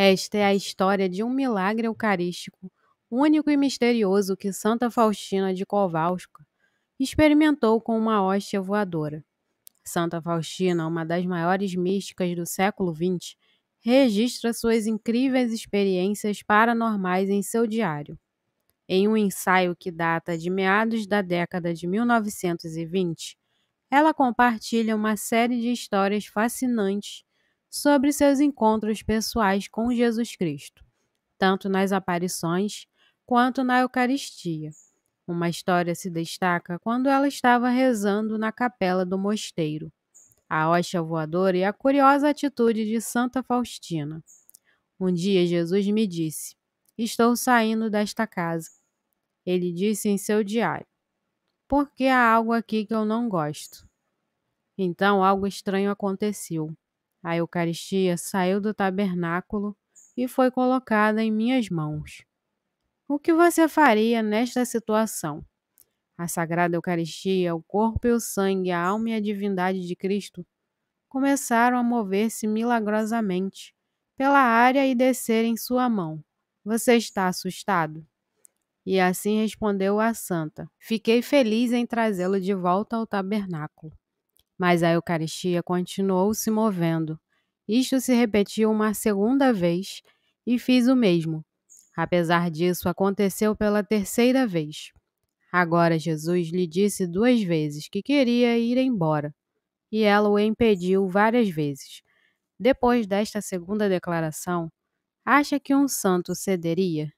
Esta é a história de um milagre eucarístico, único e misterioso que Santa Faustina de Kowalska experimentou com uma hóstia voadora. Santa Faustina, uma das maiores místicas do século XX, registra suas incríveis experiências paranormais em seu diário. Em um ensaio que data de meados da década de 1920, ela compartilha uma série de histórias fascinantes sobre seus encontros pessoais com Jesus Cristo, tanto nas aparições quanto na Eucaristia. Uma história se destaca quando ela estava rezando na capela do mosteiro, a hoxa voadora e a curiosa atitude de Santa Faustina. Um dia Jesus me disse: Estou saindo desta casa. Ele disse em seu diário: Porque há algo aqui que eu não gosto. Então algo estranho aconteceu. A Eucaristia saiu do tabernáculo e foi colocada em minhas mãos. O que você faria nesta situação? A Sagrada Eucaristia, o corpo e o sangue, a alma e a divindade de Cristo começaram a mover-se milagrosamente pela área e descer em sua mão. Você está assustado? E assim respondeu a santa: Fiquei feliz em trazê-lo de volta ao tabernáculo mas a Eucaristia continuou se movendo. Isto se repetiu uma segunda vez e fiz o mesmo. Apesar disso, aconteceu pela terceira vez. Agora Jesus lhe disse duas vezes que queria ir embora, e ela o impediu várias vezes. Depois desta segunda declaração, acha que um santo cederia?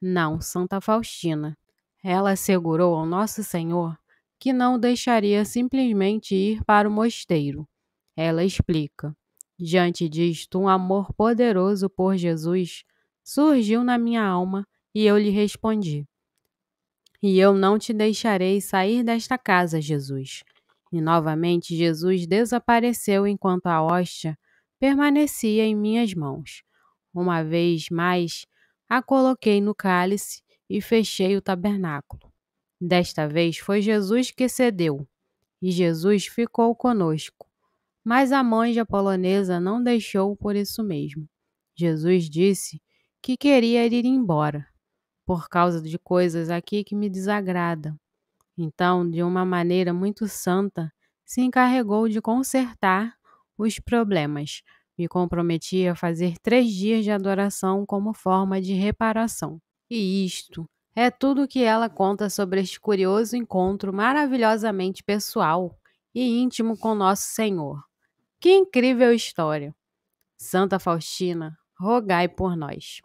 Não, Santa Faustina. Ela assegurou ao Nosso Senhor que não deixaria simplesmente ir para o mosteiro. Ela explica: Diante disto, um amor poderoso por Jesus surgiu na minha alma e eu lhe respondi: E eu não te deixarei sair desta casa, Jesus. E novamente Jesus desapareceu enquanto a hóstia permanecia em minhas mãos. Uma vez mais, a coloquei no cálice e fechei o tabernáculo. Desta vez foi Jesus que cedeu, e Jesus ficou conosco. Mas a manja polonesa não deixou por isso mesmo. Jesus disse que queria ir embora, por causa de coisas aqui que me desagradam. Então, de uma maneira muito santa, se encarregou de consertar os problemas. Me comprometi a fazer três dias de adoração como forma de reparação. E isto é tudo o que ela conta sobre este curioso encontro maravilhosamente pessoal e íntimo com Nosso Senhor. Que incrível história! Santa Faustina, rogai por nós.